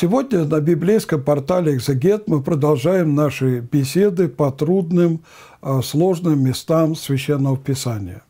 Сегодня на библейском портале «Экзегет» мы продолжаем наши беседы по трудным, а, сложным местам Священного Писания.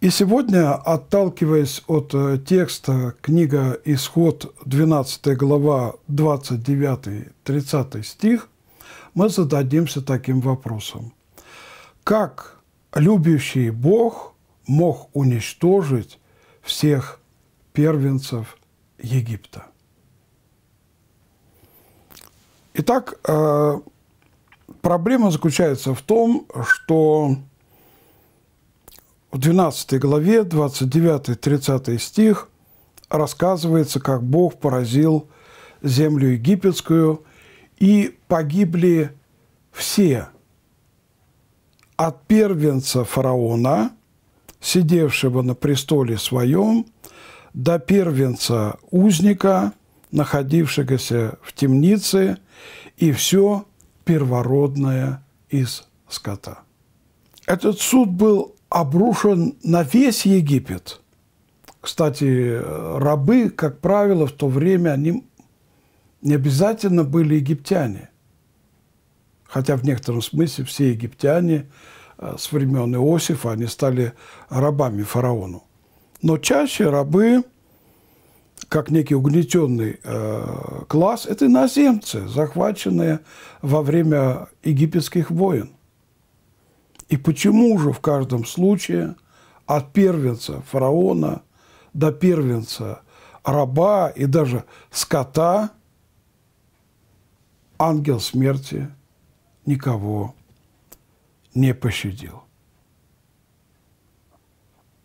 И сегодня, отталкиваясь от э, текста книга «Исход», 12 глава, 29-30 стих, мы зададимся таким вопросом. Как любящий Бог мог уничтожить всех первенцев Египта? Итак, э, проблема заключается в том, что в 12 главе, 29-30 стих рассказывается, как Бог поразил землю египетскую, и погибли все от первенца фараона, сидевшего на престоле своем, до первенца узника, находившегося в темнице, и все первородное из скота. Этот суд был обрушен на весь Египет. Кстати, рабы, как правило, в то время они не обязательно были египтяне. Хотя в некотором смысле все египтяне э, с времен Иосифа, они стали рабами фараону. Но чаще рабы как некий угнетенный э, класс, это иноземцы, захваченные во время египетских войн. И почему же в каждом случае от первенца фараона до первенца раба и даже скота ангел смерти никого не пощадил?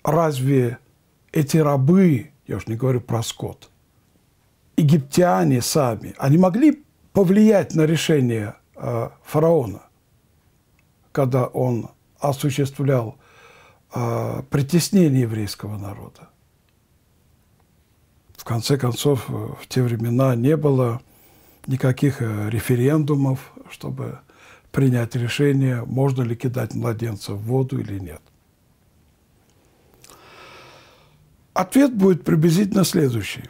Разве эти рабы я уж не говорю про скот. Египтяне сами, они могли повлиять на решение э, фараона, когда он осуществлял э, притеснение еврейского народа. В конце концов, э, в те времена не было никаких референдумов, чтобы принять решение, можно ли кидать младенца в воду или нет. Ответ будет приблизительно следующий.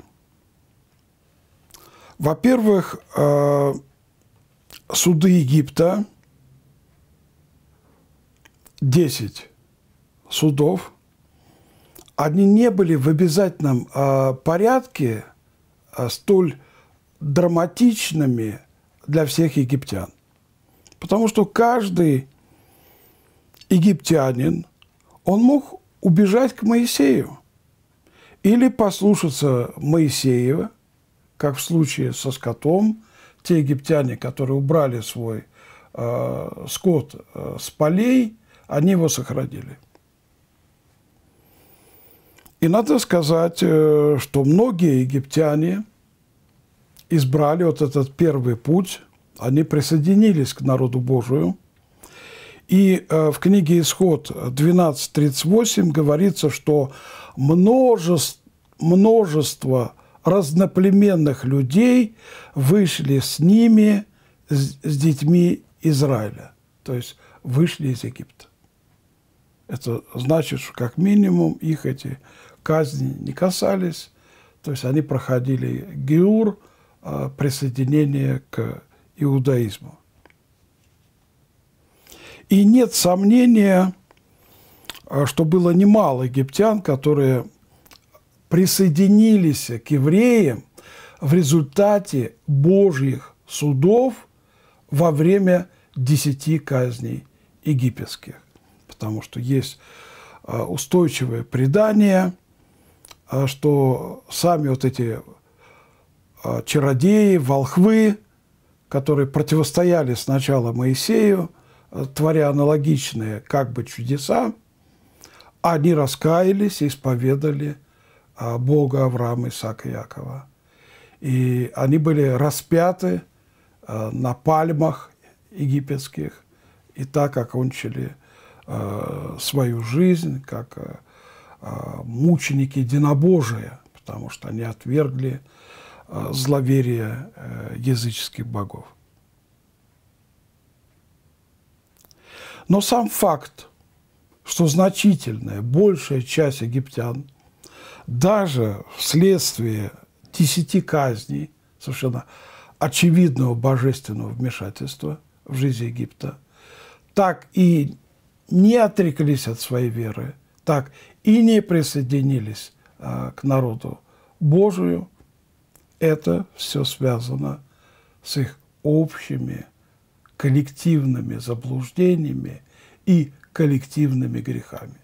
Во-первых, э, суды Египта, 10 судов, они не были в обязательном э, порядке э, столь драматичными для всех египтян. Потому что каждый египтянин, он мог убежать к Моисею – или послушаться Моисеева, как в случае со скотом, те египтяне, которые убрали свой э, скот э, с полей, они его сохранили. И надо сказать, э, что многие египтяне избрали вот этот первый путь, они присоединились к народу Божию. И э, в книге «Исход» 12.38 говорится, что множество, множество разноплеменных людей вышли с ними, с, с детьми Израиля, то есть вышли из Египта. Это значит, что как минимум их эти казни не касались, то есть они проходили геур, а, присоединение к иудаизму. И нет сомнения, Э, что было немало египтян, которые присоединились к евреям в результате Божьих судов во время десяти казней египетских. Потому что есть э, устойчивое предание, э, что сами вот эти чародеи, волхвы, которые противостояли сначала Моисею, творя аналогичные как бы чудеса, они раскаялись и исповедали а, Бога Авраама, Исаака и Якова. И они были распяты а, на пальмах египетских и так окончили а, свою жизнь, как мученики единобожия, потому что они отвергли зловерие э, языческих богов. Но сам факт что значительная, большая часть египтян, даже вследствие десяти казней, совершенно очевидного божественного вмешательства в жизнь Египта, так и не отреклись от своей веры, так и не присоединились а, к народу Божию, это все связано с их общими коллективными заблуждениями и коллективными грехами.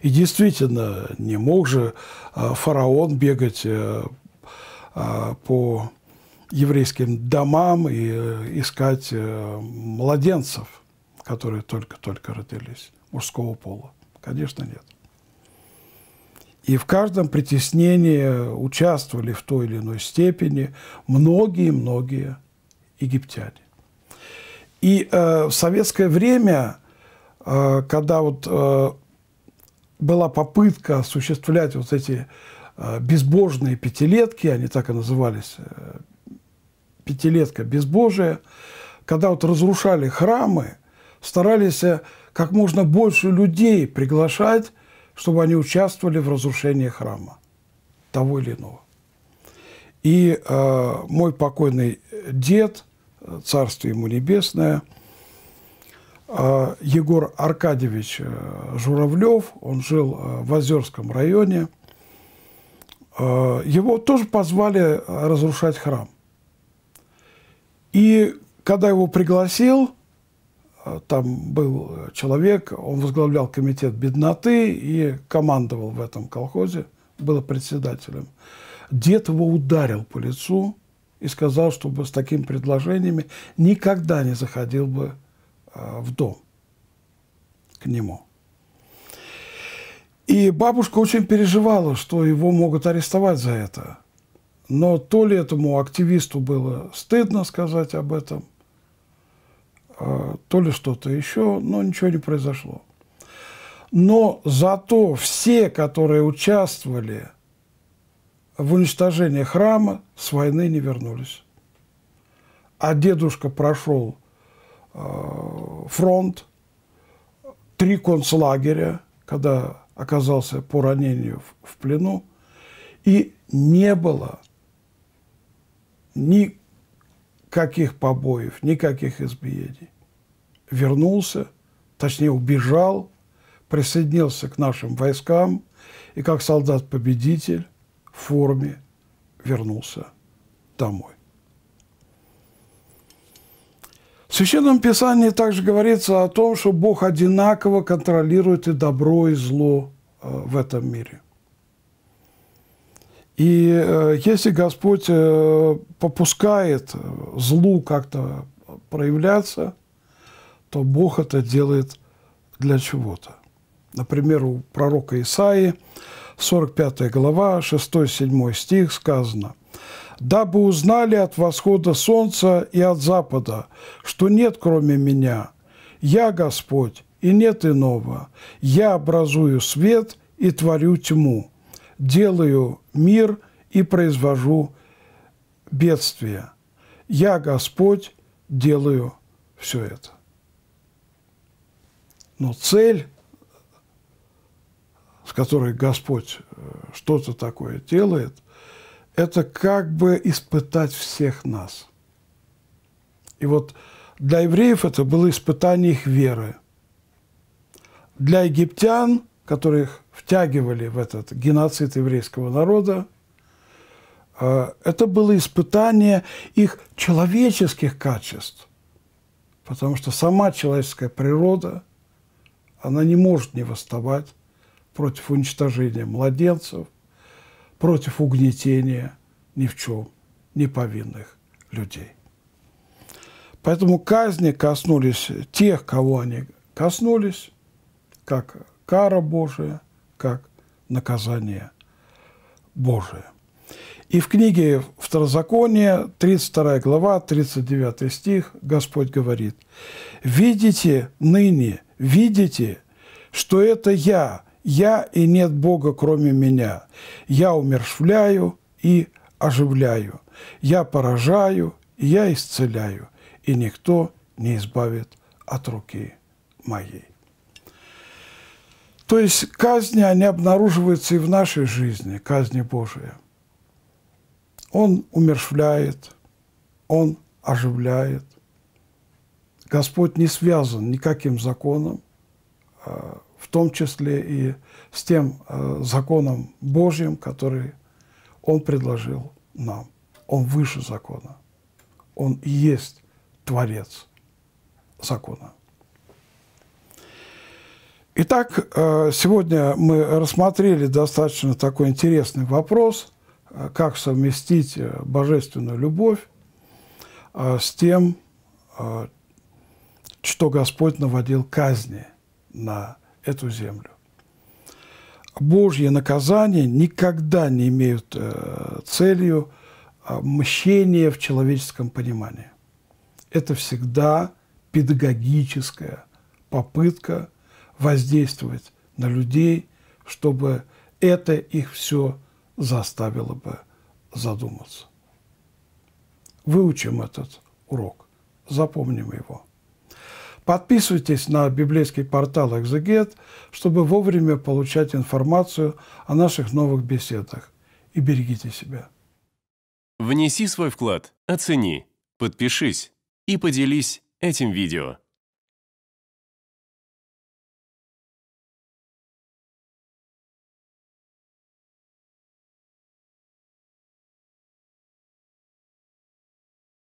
И действительно, не мог же а, фараон бегать э, а, по еврейским домам и э, искать э, младенцев, которые только-только родились, мужского пола. Конечно, нет. И в каждом притеснении участвовали в той или иной степени многие-многие египтяне. И э, в советское время Э, когда вот э, была попытка осуществлять вот эти э, безбожные пятилетки, они так и назывались, пятилетка безбожия, когда вот разрушали храмы, старались как можно больше людей приглашать, чтобы они участвовали в разрушении храма того или иного. И э, мой покойный дед, царство ему небесное, а, Егор Аркадьевич э, Журавлев, он жил э, в Озерском районе. Э, его тоже позвали разрушать храм. И когда его пригласил, там был человек, он возглавлял комитет бедноты и командовал в этом колхозе, был председателем. Дед его ударил по лицу и сказал, чтобы с такими предложениями никогда не заходил бы Э, в дом к нему. И бабушка очень переживала, что его могут арестовать за это. Но то ли этому активисту было стыдно сказать об этом, э, то ли что-то еще, но ничего не произошло. Но зато все, которые участвовали в уничтожении храма, с войны не вернулись. А дедушка прошел фронт, три концлагеря, когда оказался по ранению в, в плену, и не было никаких побоев, никаких избиений. Вернулся, точнее убежал, присоединился к нашим войскам и как солдат-победитель в форме вернулся домой. В Священном Писании также говорится о том, что Бог одинаково контролирует и добро, и зло э, в этом мире. И э, если Господь э, попускает злу как-то проявляться, то Бог это делает для чего-то. Например, у пророка Исаии, 45 глава, 6-7 стих сказано – дабы узнали от восхода солнца и от запада, что нет кроме меня. Я Господь, и нет иного. Я образую свет и творю тьму, делаю мир и произвожу бедствие. Я Господь, делаю все это. Но цель, с которой Господь э, что-то такое делает – это как бы испытать всех нас. И вот для евреев это было испытание их веры. Для египтян, которых втягивали в этот геноцид еврейского народа, э, это было испытание их человеческих качеств, потому что сама человеческая природа, она не может не восставать против уничтожения младенцев, против угнетения ни в чем не повинных людей. Поэтому казни коснулись тех, кого они коснулись, как кара Божия, как наказание Божие. И в книге Второзакония, 32 глава, 39 стих, Господь говорит, «Видите ныне, видите, что это я «Я и нет Бога, кроме меня. Я умершвляю и оживляю. Я поражаю, и я исцеляю, и никто не избавит от руки моей». То есть казни, они обнаруживаются и в нашей жизни, казни Божия. Он умершвляет, Он оживляет. Господь не связан никаким законом а, в том числе и с тем э, законом Божьим, который Он предложил нам. Он выше закона. Он и есть Творец закона. Итак, э, сегодня мы рассмотрели достаточно такой интересный вопрос, э, как совместить э, божественную любовь э, с тем, э, что Господь наводил казни на эту землю. Божье наказание никогда не имеют э, целью а, мщения в человеческом понимании. Это всегда педагогическая попытка воздействовать на людей, чтобы это их все заставило бы задуматься. Выучим этот урок, запомним его. Подписывайтесь на библейский портал «Экзегет», чтобы вовремя получать информацию о наших новых беседах. И берегите себя. Внеси свой вклад, оцени, подпишись и поделись этим видео.